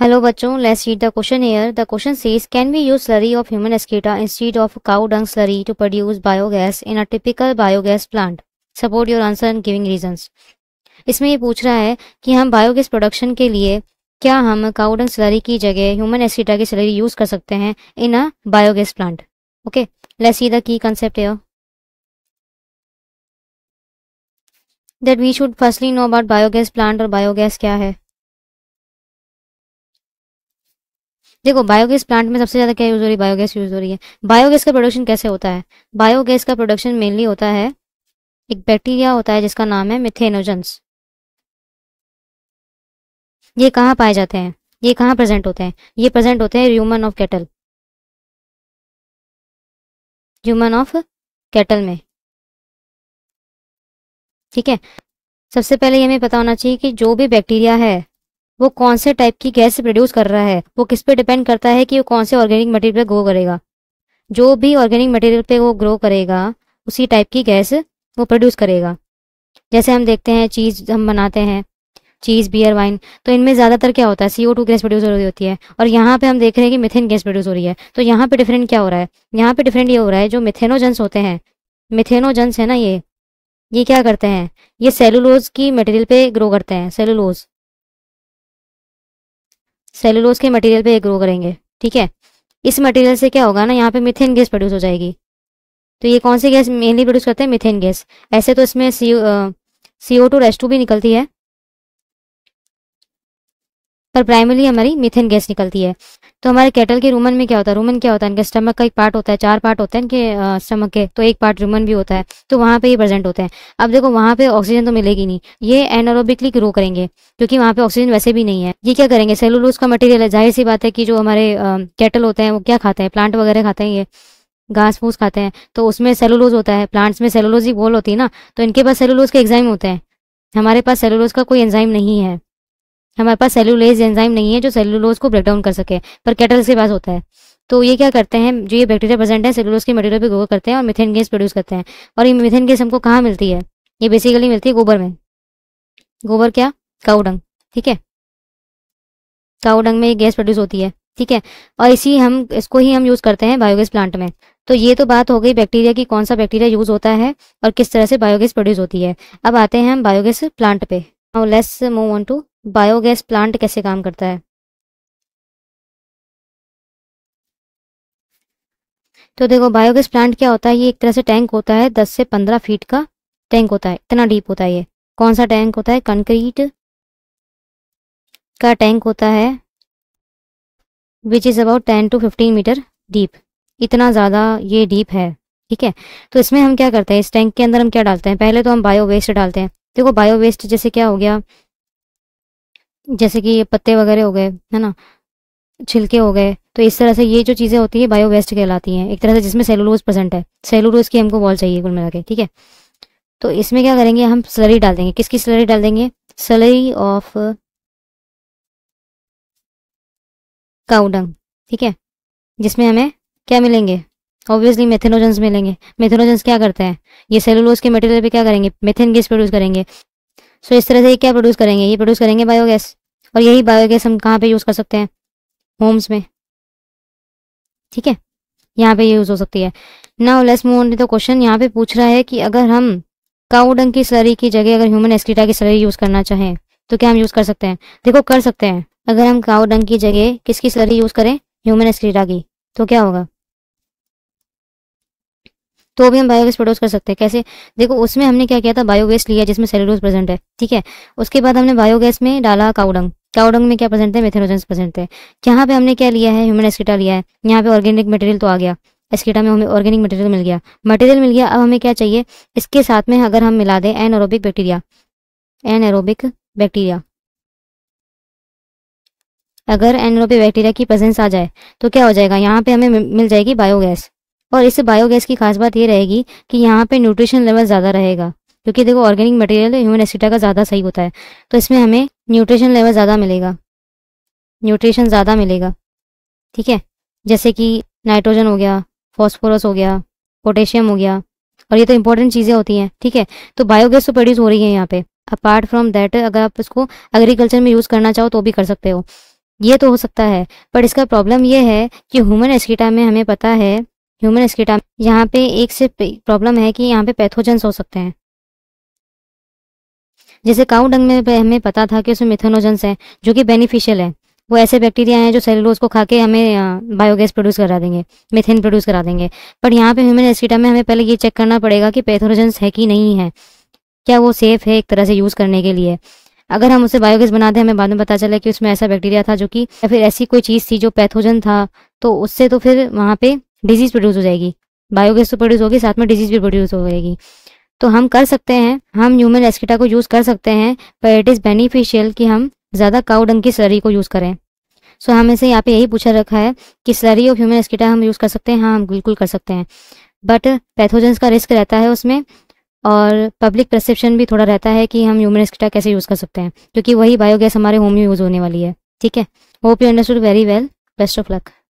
hello बच्चों let's read the question here the question says can be use slurry of human excreta instead of cow dung slurry to produce biogas in a typical biogas plant support your answer and giving reasons इसमें ये पूछ रहा है कि हम biogas production के लिए क्या हम काउ डंग स्लरी की जगह ह्यूमन एस्केटा की स्लरी यूज कर सकते हैं in a biogas plant okay let's see the key concept here that we should firstly know about biogas plant और बायोगैस क्या है देखो बायोगैस प्लांट में सबसे ज़्यादा क्या यूज़ हो रही है बायोगैस यूज़ हो रही है बायोगैस का प्रोडक्शन कैसे होता है बायोगैस का प्रोडक्शन मेनली होता है एक बैक्टीरिया होता है जिसका नाम है मिथेनोजन्स ये कहाँ पाए जाते हैं ये कहाँ प्रेजेंट होते हैं ये प्रेजेंट होते हैं human of cattle human of cattle में ठीक है सबसे पहले ये हमें पता होना चाहिए कि जो भी बैक्टीरिया है वो कौन से टाइप की गैस प्रोड्यूस कर रहा है वो किस पे डिपेंड करता है कि वो कौन से ऑर्गेनिक मटेरियल पे ग्रो करेगा जो भी ऑर्गेनिक मटेरियल पे वो ग्रो करेगा उसी टाइप की गैस वो प्रोड्यूस करेगा जैसे हम देखते हैं चीज़ हम बनाते हैं चीज़ बियर वाइन तो इनमें ज़्यादातर क्या होता है सी टू गैस प्रोड्यूस हो रही होती है और यहाँ पे हम देख रहे हैं कि मिथेन गैस प्रोड्यूस हो रही है तो यहाँ पे डिफरेंट क्या हो रहा है यहाँ पे डिफरेंट ये हो रहा है जो मिथेनोजेंस होते हैं मिथेनोजेंस है ना ये ये क्या करते हैं ये सेलुलोज की मटेरियल पे ग्रो करते हैं सेलुलोज सेलुलोज के मटेरियल पे ग्रो करेंगे ठीक है इस मटेरियल से क्या होगा ना यहाँ पे मिथेन गैस प्रोड्यूस हो जाएगी तो ये कौन सी गैस मेनली प्रोड्यूस करते हैं मिथेन गैस ऐसे तो इसमें सी सी ओ टू भी निकलती है पर प्राइमरी हमारी मिथेन गैस निकलती है तो हमारे कैटल के रूमन में क्या होता है रूमन क्या होता है इनके स्टमक का एक पार्ट होता है चार पार्ट होते हैं इनके स्टमक के तो एक पार्ट रूमन भी होता है तो वहाँ पे ये प्रेजेंट होते हैं अब देखो वहाँ पे ऑक्सीजन तो मिलेगी नहीं ये एनोरोबिकली ग्रो करेंगे क्योंकि वहाँ पे ऑक्सीजन वैसे भी नहीं है ये क्या करेंगे सेलुलोज का मटेरियल है जाहिर सी बात है कि जो हमारे कैटल होते हैं वो क्या खाते हैं प्लांट वगैरह खाते हैं ये घास फूस खाते हैं तो उसमें सेलुलोज होता है प्लांट्स में सेलुलोज ही बोल होती है ना तो इनके पास सेलुलोज के एग्जाम होते हैं हमारे पास सेलुलोज का कोई एंजाइम नहीं है हमारे पास सेलुलेज एंजाइम नहीं है जो सेलुलोज को ब्रेकडाउन कर सके पर कैटल्स के पास होता है तो ये क्या करते हैं जो ये बैक्टीरिया प्रेजेंट है सेलुलोज के मटेरियल पे ग्रो करते हैं और मिथेन गैस प्रोड्यूस करते हैं और ये मिथेन गैस हमको कहाँ मिलती है ये बेसिकली मिलती है गोबर में गोबर क्या काउडंग ठीक है काउडंग में ये गैस प्रोड्यूस होती है ठीक है और इसी हम इसको ही हम यूज़ करते हैं बायोगैस प्लांट में तो ये तो बात हो गई बैक्टीरिया की कौन सा बैक्टीरिया यूज़ होता है और किस तरह से बायोगैस प्रोड्यूस होती है अब आते हैं हम बायोगैस प्लांट पे let's move on to biogas plant कैसे काम करता है तो देखो बायोगैस प्लांट क्या होता है ये एक तरह से टैंक होता है दस से पंद्रह फीट का टैंक होता है इतना डीप होता है ये कौन सा टैंक होता है कंक्रीट का टैंक होता है which is about ten to fifteen metre deep इतना ज़्यादा ये डीप है ठीक है तो इसमें हम क्या करते हैं इस टैंक के अंदर हम क्या डालते हैं पहले तो हम बायो वेस्ट डालते हैं देखो बायो वेस्ट जैसे क्या हो गया जैसे कि ये पत्ते वगैरह हो गए है ना छिलके हो गए तो इस तरह से ये जो चीज़ें होती है बायो वेस्ट कहलाती हैं एक तरह से जिसमें सेलुलोज प्रेजेंट है सेलुलोज की हमको वॉल चाहिए कुल मिला के ठीक है तो इसमें क्या करेंगे हम सलरी डाल देंगे किसकी सलरी डाल देंगे सलरी ऑफ काउडंग ठीक है जिसमें हमें क्या मिलेंगे ऑब्वियसली मेथेनोजेंस मिलेंगे मेथेनोजेंस क्या करते हैं ये सेलुलोज के मटेरियल पे क्या करेंगे मेथेन गैस प्रोड्यूस करेंगे सो इस तरह से ये क्या प्रोड्यूस करेंगे ये प्रोड्यूस करेंगे बायोगैस और यही बायोगैस हम कहाँ पे यूज़ कर सकते हैं होम्स में ठीक है यहाँ पे यूज़ हो सकती है ना लेस मोन ने तो क्वेश्चन यहाँ पे पूछ रहा है कि अगर हम काउडंग की सलरी की जगह अगर ह्यूमन एस्क्रीटा की सलरी यूज़ करना चाहें तो क्या हम यूज़ कर सकते हैं देखो कर सकते हैं अगर हम काउडंग की जगह किसकी स्लरी यूज़ करें ह्यूमन एस्क्रीटा की तो क्या होगा तो भी हम बायो प्रोड्यूस कर सकते हैं कैसे देखो उसमें हमने क्या किया था बायोगेस लिया जिसमें सेलुलोज प्रेजेंट है ठीक है उसके बाद हमने बायोगेस में डाला काउडंग काउडंग में क्या प्रेजेंट है मेथेनोजेंस प्रेजेंट है यहाँ पे हमने क्या लिया है ह्यूमन एस्किटा लिया है यहाँ पे ऑर्गेनिक मटेरियल तो आ गया एस्किटा में हमें ऑर्गेनिक मटेरियल मिल गया मटेरियल मिल गया अब हमें क्या चाहिए इसके साथ में अगर हम मिला दें an aerobic bacteria aerobic bacteria अगर एनरोबिक बैक्टीरिया की प्रेजेंस आ जाए तो क्या हो जाएगा यहाँ पे हमें मिल जाएगी बायोगैस और इस बायोगैस की खास बात ये रहेगी कि यहाँ पे न्यूट्रिशन लेवल ज़्यादा रहेगा क्योंकि देखो ऑर्गेनिक मटेरियल ह्यूमन एसिटा का ज़्यादा सही होता है तो इसमें हमें न्यूट्रिशन लेवल ज़्यादा मिलेगा न्यूट्रिशन ज़्यादा मिलेगा ठीक है जैसे कि नाइट्रोजन हो गया फॉस्फोरस हो गया पोटेशियम हो गया और ये तो इंपॉर्टेंट चीज़ें होती हैं ठीक है तो बायोगैस तो प्रोड्यूस हो रही है यहाँ पे अपार्ट फ्रॉम दैट अगर आप इसको एग्रीकल्चर में यूज़ करना चाहो तो भी कर सकते हो ये तो हो सकता है पर इसका प्रॉब्लम ये है कि ह्यूमन एस्किटा में हमें पता है ह्यूमन एस्किटा यहाँ पे एक से प्रॉब्लम है कि यहाँ पे पैथोजेंस हो सकते हैं जैसे काउडंग डंग में हमें पता था कि उसमें मिथेनोजेंस है जो कि बेनिफिशियल है वो ऐसे बैक्टीरिया हैं जो सेलुलोज को खा के हमें बायोगैस प्रोड्यूस करा देंगे मिथेन प्रोड्यूस करा देंगे पर यहाँ पे ह्यूमन एस्किटा में हमें पहले ये चेक करना पड़ेगा कि पैथोजेंस है कि नहीं है क्या वो सेफ़ है एक तरह से यूज़ करने के लिए अगर हम उसे बायोगैस बना दें हमें बाद में पता चला कि उसमें ऐसा बैक्टीरिया था जो कि या फिर ऐसी कोई चीज़ थी जो पैथोजन था तो उससे तो फिर वहाँ पे डिजीज़ प्रोड्यूस हो जाएगी बायोगैस तो प्रोड्यूस होगी साथ में डिजीज़ भी प्रोड्यूस हो जाएगी तो हम कर सकते हैं हम ह्यूमन एस्किटा को यूज़ कर सकते हैं पर इट इज़ बेनिफिशियल कि हम ज़्यादा काउडंग की स्लरी को यूज़ करें सो so, हमें से यहाँ पे यही पूछा रखा है कि स्लरी ऑफ ह्यूमन एस्किटा हम यूज़ कर सकते हैं हाँ हम बिल्कुल कर सकते हैं बट पैथोजेंस का रिस्क रहता है उसमें और पब्लिक परसेप्शन भी थोड़ा रहता है कि हम ह्यूमन एस्किटा कैसे यूज़ कर सकते हैं क्योंकि वही बायोगैस हमारे होम में यूज़ होने वाली है ठीक है hope you understood very well best of luck